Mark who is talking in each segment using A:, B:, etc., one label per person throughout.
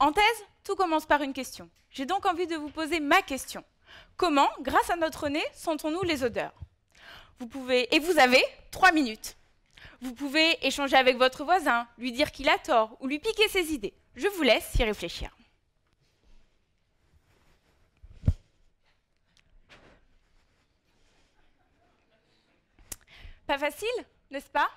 A: En thèse, tout commence par une question. J'ai donc envie de vous poser ma question. Comment, grâce à notre nez, sentons-nous les odeurs Vous pouvez, et vous avez, trois minutes. Vous pouvez échanger avec votre voisin, lui dire qu'il a tort ou lui piquer ses idées. Je vous laisse y réfléchir. Pas facile, n'est-ce pas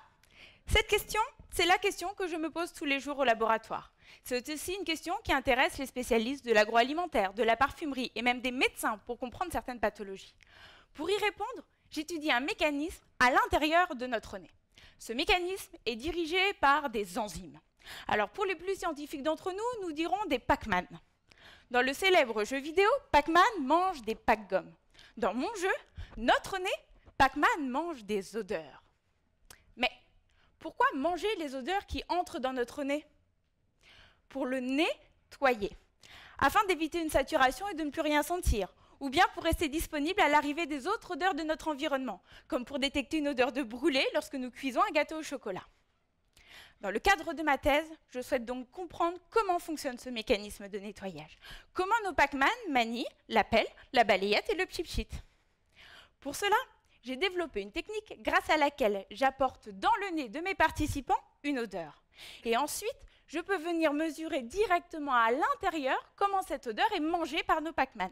A: Cette question, c'est la question que je me pose tous les jours au laboratoire. C'est aussi une question qui intéresse les spécialistes de l'agroalimentaire, de la parfumerie et même des médecins pour comprendre certaines pathologies. Pour y répondre, j'étudie un mécanisme à l'intérieur de notre nez. Ce mécanisme est dirigé par des enzymes. Alors pour les plus scientifiques d'entre nous, nous dirons des Pac-Man. Dans le célèbre jeu vidéo, Pac-Man mange des Pac-Gommes. Dans mon jeu, notre nez, Pac-Man mange des odeurs manger les odeurs qui entrent dans notre nez Pour le nettoyer, afin d'éviter une saturation et de ne plus rien sentir, ou bien pour rester disponible à l'arrivée des autres odeurs de notre environnement, comme pour détecter une odeur de brûlé lorsque nous cuisons un gâteau au chocolat. Dans le cadre de ma thèse, je souhaite donc comprendre comment fonctionne ce mécanisme de nettoyage, comment nos Pac-Man manient la pelle, la balayette et le chip sheet. Pour cela, j'ai développé une technique grâce à laquelle j'apporte dans le nez de mes participants une odeur. Et ensuite, je peux venir mesurer directement à l'intérieur comment cette odeur est mangée par nos Pac-Man.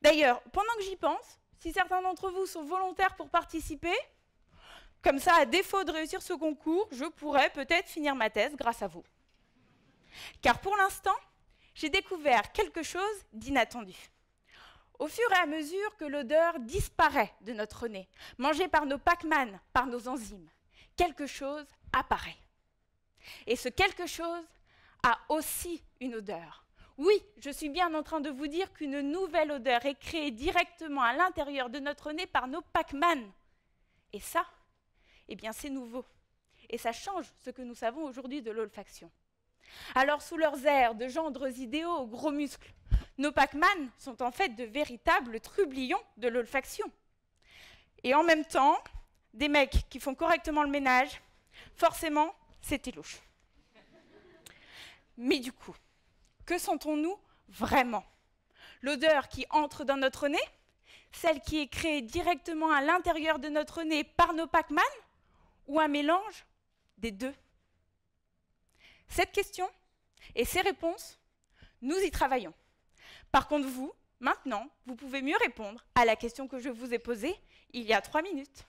A: D'ailleurs, pendant que j'y pense, si certains d'entre vous sont volontaires pour participer, comme ça, à défaut de réussir ce concours, je pourrais peut-être finir ma thèse grâce à vous. Car pour l'instant, j'ai découvert quelque chose d'inattendu. Au fur et à mesure que l'odeur disparaît de notre nez, mangée par nos Pac-Man, par nos enzymes, quelque chose apparaît. Et ce quelque chose a aussi une odeur. Oui, je suis bien en train de vous dire qu'une nouvelle odeur est créée directement à l'intérieur de notre nez par nos Pac-Man. Et ça, eh bien, c'est nouveau. Et ça change ce que nous savons aujourd'hui de l'olfaction. Alors, sous leurs airs de gendres idéaux aux gros muscles, nos Pac-Man sont en fait de véritables trublions de l'olfaction. Et en même temps, des mecs qui font correctement le ménage, forcément, c'était louche. Mais du coup, que sentons-nous vraiment L'odeur qui entre dans notre nez Celle qui est créée directement à l'intérieur de notre nez par nos Pac-Man Ou un mélange des deux Cette question et ses réponses, nous y travaillons. Par contre, vous, maintenant, vous pouvez mieux répondre à la question que je vous ai posée il y a trois minutes.